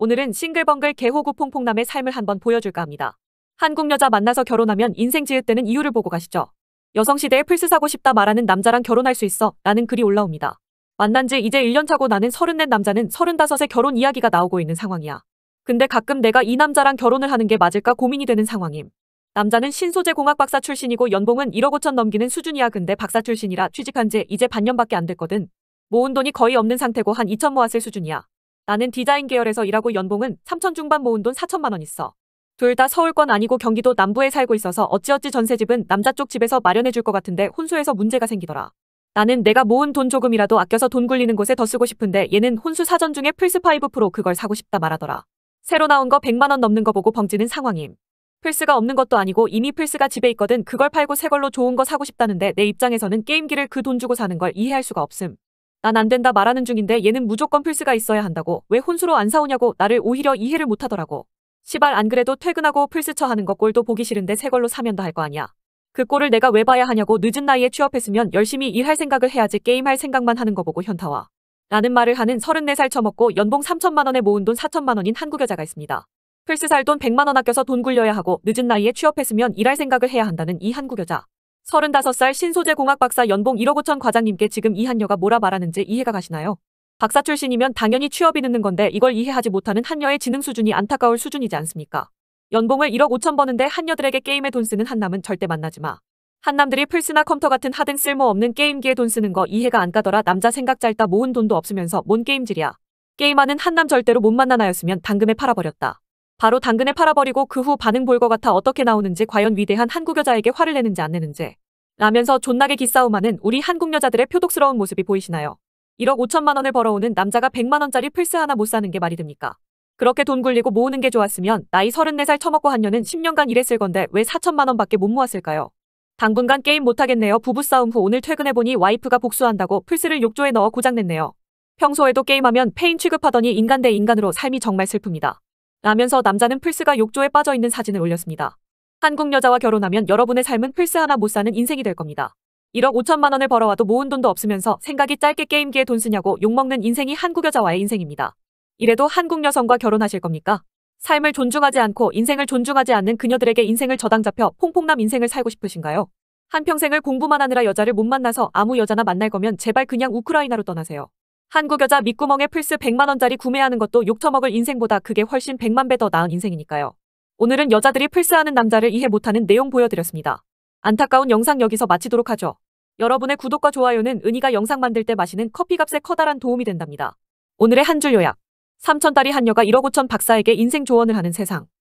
오늘은 싱글벙글 개호구퐁퐁남의 삶을 한번 보여줄까 합니다. 한국 여자 만나서 결혼하면 인생 지읒되는 이유를 보고 가시죠. 여성시대에 플스 사고 싶다 말하는 남자랑 결혼할 수 있어 라는 글이 올라옵니다. 만난 지 이제 1년 차고 나는 34 남자는 35의 결혼 이야기가 나오고 있는 상황이야. 근데 가끔 내가 이 남자랑 결혼을 하는 게 맞을까 고민이 되는 상황임. 남자는 신소재 공학 박사 출신이고 연봉은 1억 5천 넘기는 수준이야 근데 박사 출신이라 취직한 지 이제 반년밖에 안 됐거든. 모은 돈이 거의 없는 상태고 한 2천 모았을 수준이야. 나는 디자인 계열에서 일하고 연봉은 3천 중반 모은 돈 4천만 원 있어. 둘 다 서울권 아니고 경기도 남부에 살고 있어서 어찌어찌 전세집은 남자 쪽 집에서 마련해 줄것 같은데 혼수에서 문제가 생기더라. 나는 내가 모은 돈 조금이라도 아껴서 돈 굴리는 곳에 더 쓰고 싶은데 얘는 혼수 사전 중에 플스5 프로 그걸 사고 싶다 말하더라. 새로 나온 거 100만 원 넘는 거 보고 벙지는 상황임. 플스가 없는 것도 아니고 이미 플스가 집에 있거든 그걸 팔고 새 걸로 좋은 거 사고 싶다는데 내 입장에서는 게임기를 그 돈 주고 사는 걸 이해할 수가 없음. 난안 된다 말하는 중인데 얘는 무조건 플스가 있어야 한다고 왜 혼수로 안 사오냐고 나를 오히려 이해를 못하더라고. 시발 안 그래도 퇴근하고 플스처 하는 거 꼴도 보기 싫은데 새 걸로 사면 도할거 아니야. 그 꼴을 내가 왜 봐야 하냐고 늦은 나이에 취업했으면 열심히 일할 생각을 해야지 게임할 생각만 하는 거 보고 현타와. 라는 말을 하는 34살 처먹고 연봉 3천만 원에 모은 돈 4천만 원인 한국 여자가 있습니다. 플스 살 돈 100만 원 아껴서 돈 굴려야 하고 늦은 나이에 취업했으면 일할 생각을 해야 한다는 이 한국 여자. 35살 신소재 공학 박사 연봉 1억 5천 과장님께 지금 이한녀가 뭐라 말하는지 이해가 가시나요? 박사 출신이면 당연히 취업이 늦는 건데 이걸 이해하지 못하는 한녀의 지능 수준이 안타까울 수준이지 않습니까? 연봉을 1억 5천 버는데 한녀들에게 게임에 돈 쓰는 한남은 절대 만나지 마. 한남들이 플스나 컴퓨터 같은 하등 쓸모없는 게임기에 돈 쓰는 거 이해가 안 가더라 남자 생각 짧다 모은 돈도 없으면서 뭔 게임질이야. 게임하는 한남 절대로 못 만나나였으면 당금에 팔아버렸다. 바로 당근에 팔아버리고 그 후 반응 볼 것 같아 어떻게 나오는지 과연 위대한 한국 여자에게 화를 내는지 안 내는지 라면서 존나게 기싸움하는 우리 한국 여자들의 표독스러운 모습이 보이시나요? 1억 5천만 원을 벌어오는 남자가 100만 원짜리 플스 하나 못 사는 게 말이 됩니까? 그렇게 돈 굴리고 모으는 게 좋았으면 나이 34살 처먹고 한 년은 10년간 일했을 건데 왜 4천만 원밖에 못 모았을까요? 당분간 게임 못하겠네요. 부부싸움 후 오늘 퇴근해보니 와이프가 복수한다고 플스를 욕조에 넣어 고장냈네요. 평소에도 게임하면 페인 취급하더니 인간 대 인간으로 삶이 정말 슬픕니다. 라면서 남자는 플스가 욕조에 빠져있는 사진을 올렸습니다. 한국 여자와 결혼하면 여러분의 삶은 플스 하나 못 사는 인생이 될 겁니다. 1억 5천만 원을 벌어와도 모은 돈도 없으면서 생각이 짧게 게임기에 돈 쓰냐고 욕먹는 인생이 한국 여자와의 인생입니다. 이래도 한국 여성과 결혼하실 겁니까? 삶을 존중하지 않고 인생을 존중하지 않는 그녀들에게 인생을 저당잡혀 퐁퐁남 인생을 살고 싶으신가요? 한평생을 공부만 하느라 여자를 못 만나서 아무 여자나 만날 거면 제발 그냥 우크라이나로 떠나세요. 한국 여자 밑구멍에 플스 100만원짜리 구매하는 것도 욕처먹을 인생보다 그게 훨씬 100만 배 더 나은 인생이니까요. 오늘은 여자들이 플스하는 남자를 이해 못하는 내용 보여드렸습니다. 안타까운 영상 여기서 마치도록 하죠. 여러분의 구독과 좋아요는 은희가 영상 만들 때 마시는 커피값에 커다란 도움이 된답니다. 오늘의 한 줄 요약. 3천달이 한여가 1억 5천 박사에게 인생 조언을 하는 세상.